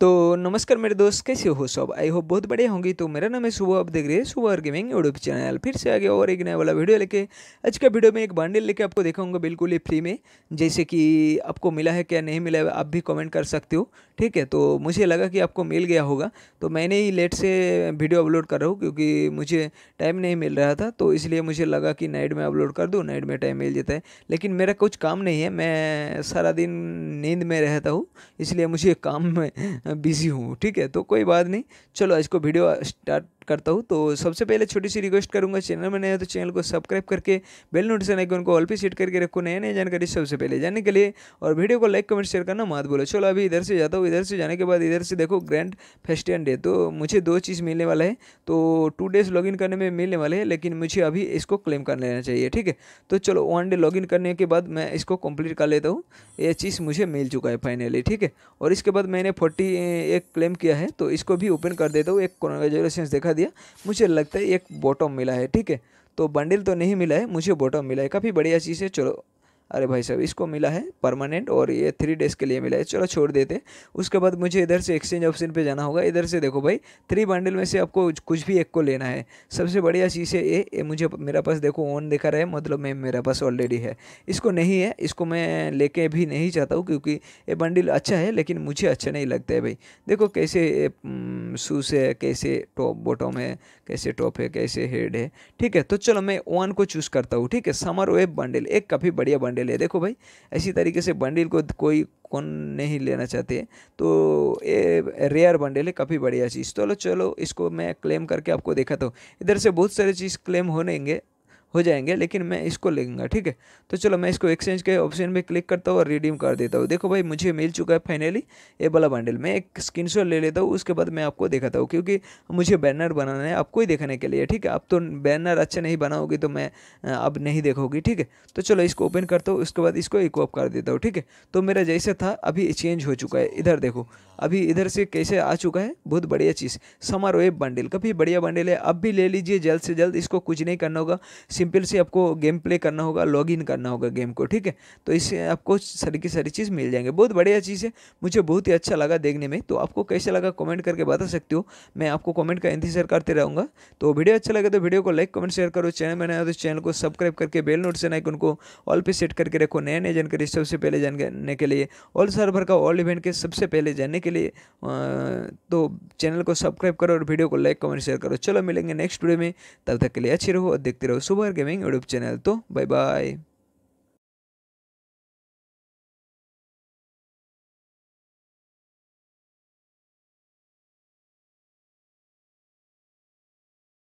तो नमस्कार मेरे दोस्त कैसे हो सब आई होप बहुत बढ़िया होंगी तो मेरा नाम है सुबह आप देख रहे हैं सुबह और गेमिंग यूट्यूब चैनल फिर से आगे और एक नया वाला वीडियो लेके आज का वीडियो में एक बंडल लेके आपको देखाऊंगा बिल्कुल ही फ्री में जैसे कि आपको मिला है क्या नहीं मिला है आप भी कमेंट कर सकते हो ठीक है तो मुझे लगा कि आपको मिल गया होगा तो मैंने ही लेट से वीडियो अपलोड कर रहा हूँ क्योंकि मुझे टाइम नहीं मिल रहा था तो इसलिए मुझे लगा कि नाइट में अपलोड कर दूँ नाइट में टाइम मिल जाता है लेकिन मेरा कुछ काम नहीं है मैं सारा दिन नींद में रहता हूँ इसलिए मुझे काम में बिज़ी हूँ ठीक है तो कोई बात नहीं चलो आज को वीडियो स्टार्ट करता हूँ तो सबसे पहले छोटी सी रिक्वेस्ट करूँगा चैनल में नया तो चैनल को सब्सक्राइब करके बेल नोटिफिकेशन आइकन को ऑल पे सेट करके रखो नया नया जानकारी सबसे पहले जानने के लिए और वीडियो को लाइक कमेंट शेयर करना मत बोलो चलो अभी इधर से जाता हूँ इधर से जाने के बाद इधर से देखो ग्रैंड फेस्टियन डे तो मुझे दो चीज़ मिलने वाला है तो टू डेज इन करने में मिलने वाले हैं लेकिन मुझे अभी इसको क्लेम कर लेना चाहिए ठीक है तो चलो वन डे इन करने के बाद मैं इसको कंप्लीट कर लेता हूँ ये चीज़ मुझे मिल चुका है फाइनली ठीक है और इसके बाद मैंने फोर्टी एक क्लेम किया है तो इसको भी ओपन कर देता हूँ एक कॉन्ग्रेचुलेसन देखा दिया मुझे लगता है एक बॉटम मिला है ठीक है तो बंडल तो नहीं मिला है मुझे बॉटम मिला है काफ़ी बढ़िया चीज़ है चलो अरे भाई साहब इसको मिला है परमानेंट और ये थ्री डेज के लिए मिला है चलो छोड़ देते उसके बाद मुझे इधर से एक्सचेंज ऑप्शन पे जाना होगा इधर से देखो भाई थ्री बंडल में से आपको कुछ भी एक को लेना है सबसे बढ़िया चीज़ है ये मुझे मेरा पास देखो ऑन दिखा रहा है मतलब मैं मेरा पास ऑलरेडी है इसको नहीं है इसको मैं लेके भी नहीं चाहता हूँ क्योंकि ये बंडल अच्छा है लेकिन मुझे अच्छा नहीं लगता है भाई देखो कैसे शूज़ हम्म, है कैसे टॉप बॉटम है कैसे टॉप है कैसे हेड है ठीक है तो चलो मैं ऑन को चूज़ करता हूँ ठीक है समर वेब बंडल एक काफ़ी बढ़िया बंडल बंडल है देखो भाई ऐसी तरीके से बंडल को कोई कौन नहीं लेना चाहते तो ये रेयर बंडल है काफ़ी बढ़िया चीज़ तो चलो इसको मैं क्लेम करके आपको देखा तो इधर से बहुत सारी चीज़ क्लेम होनेंगे हो जाएंगे लेकिन मैं इसको लेंगे ठीक है तो चलो मैं इसको एक्सचेंज के ऑप्शन में क्लिक करता हूँ और रिडीम कर देता हूँ देखो भाई मुझे मिल चुका है फाइनली ये वाला बंडल मैं एक स्क्रीन ले लेता हूँ उसके बाद मैं आपको दिखाता हूँ क्योंकि मुझे बैनर बनाना है आपको ही देखने के लिए ठीक है आप तो बैनर अच्छा नहीं बनाओगी तो मैं अब नहीं देखोगी ठीक है तो चलो इसको ओपन करता हूँ उसके बाद इसको इक्वअप कर देता हूँ ठीक है तो मेरा जैसे था अभी चेंज हो चुका है इधर देखो अभी इधर से कैसे आ चुका है बहुत बढ़िया चीज़ समारोह बंडल कभी बढ़िया बंडल है अब भी ले लीजिए जल्द से जल्द इसको कुछ नहीं करना होगा सिंपल सी आपको गेम प्ले करना होगा लॉग इन करना होगा गेम को ठीक है तो इससे आपको सारी की सारी चीज़ मिल जाएंगे बहुत बढ़िया चीज़ है मुझे बहुत ही अच्छा लगा देखने में तो आपको कैसे लगा कमेंट करके बता सकते हो मैं आपको कमेंट का इंतजार करते रहूँगा तो वीडियो अच्छा लगे तो वीडियो को लाइक कमेंट शेयर करो चैनल में नया तो चैनल को सब्सक्राइब करके बेल से नाइक उनको ऑल पे सेट करके रखो नए नए जानकारी सबसे पहले जानने के लिए ऑल सर्वर का ऑल इवेंट के सबसे पहले जानने के लिए तो चैनल को सब्सक्राइब करो और वीडियो को लाइक कमेंट शेयर करो चलो मिलेंगे नेक्स्ट वीडियो में तब तक के लिए अच्छे रहो और देखते रहो सुबह गेमिंग यूट्यूब चैनल तो बाय बाय